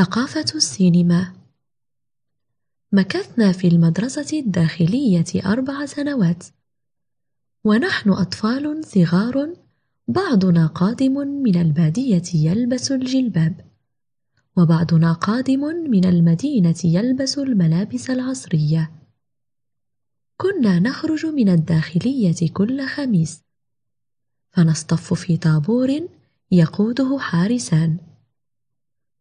ثقافة السينما مكثنا في المدرسة الداخلية أربع سنوات ونحن أطفال صغار بعضنا قادم من البادية يلبس الجلباب وبعضنا قادم من المدينة يلبس الملابس العصرية كنا نخرج من الداخلية كل خميس فنصطف في طابور يقوده حارسان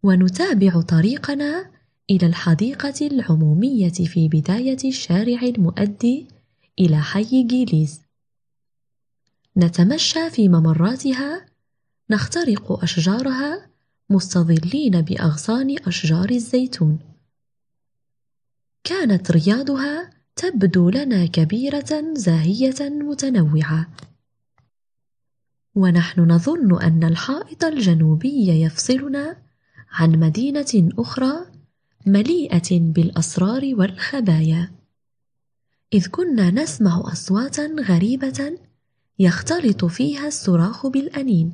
ونتابع طريقنا إلى الحديقة العمومية في بداية الشارع المؤدي إلى حي جيليز. نتمشى في ممراتها، نخترق أشجارها مستظلين بأغصان أشجار الزيتون. كانت رياضها تبدو لنا كبيرة زاهية متنوعة. ونحن نظن أن الحائط الجنوبي يفصلنا عن مدينة أخرى مليئة بالأسرار والخبايا إذ كنا نسمع أصواتا غريبة يختلط فيها الصراخ بالأنين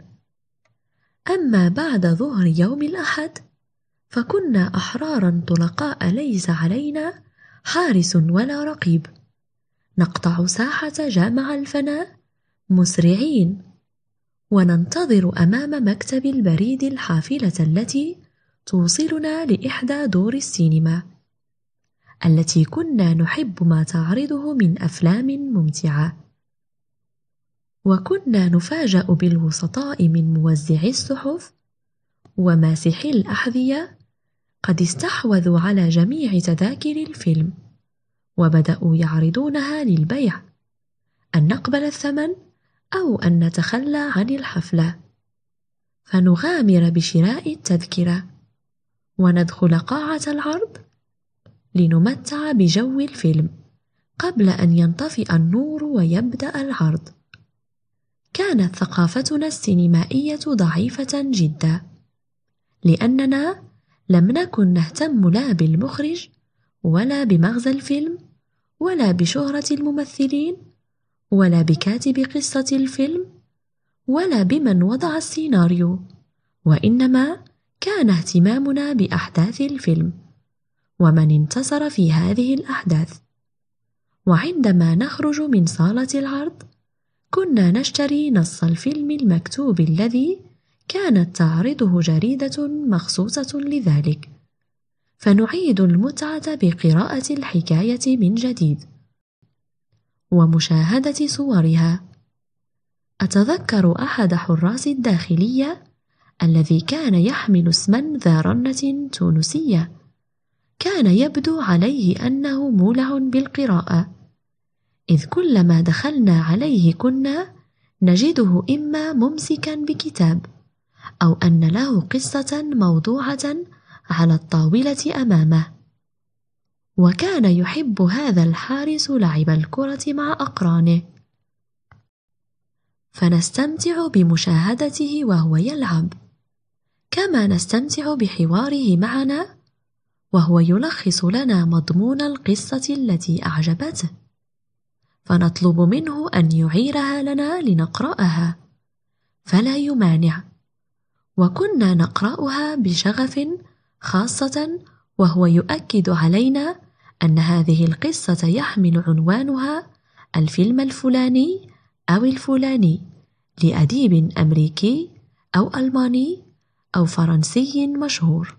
أما بعد ظهر يوم الأحد فكنا أحرارا طلقاء ليس علينا حارس ولا رقيب نقطع ساحة جامع الفناء مسرعين وننتظر أمام مكتب البريد الحافلة التي توصلنا لإحدى دور السينما التي كنا نحب ما تعرضه من أفلام ممتعة وكنا نفاجأ بالوسطاء من موزعي الصحف وماسحي الأحذية قد استحوذوا على جميع تذاكر الفيلم وبدأوا يعرضونها للبيع أن نقبل الثمن أو أن نتخلى عن الحفلة فنغامر بشراء التذكرة وندخل قاعة العرض لنمتع بجو الفيلم قبل أن ينطفئ النور ويبدأ العرض. كانت ثقافتنا السينمائية ضعيفة جدا، لأننا لم نكن نهتم لا بالمخرج ولا بمغزى الفيلم ولا بشهرة الممثلين ولا بكاتب قصة الفيلم ولا بمن وضع السيناريو، وإنما كان اهتمامنا بأحداث الفيلم ومن انتصر في هذه الأحداث وعندما نخرج من صالة العرض كنا نشتري نص الفيلم المكتوب الذي كانت تعرضه جريدة مخصوصة لذلك فنعيد المتعة بقراءة الحكاية من جديد ومشاهدة صورها أتذكر أحد حراس الداخلية الذي كان يحمل اسما ذا رنة تونسية كان يبدو عليه أنه مولع بالقراءة إذ كلما دخلنا عليه كنا نجده إما ممسكا بكتاب أو أن له قصة موضوعة على الطاولة أمامه وكان يحب هذا الحارس لعب الكرة مع أقرانه فنستمتع بمشاهدته وهو يلعب كما نستمتع بحواره معنا وهو يلخص لنا مضمون القصة التي أعجبته فنطلب منه أن يعيرها لنا لنقرأها فلا يمانع وكنا نقرأها بشغف خاصة وهو يؤكد علينا أن هذه القصة يحمل عنوانها الفيلم الفلاني أو الفلاني لأديب أمريكي أو ألماني أو فرنسي مشهور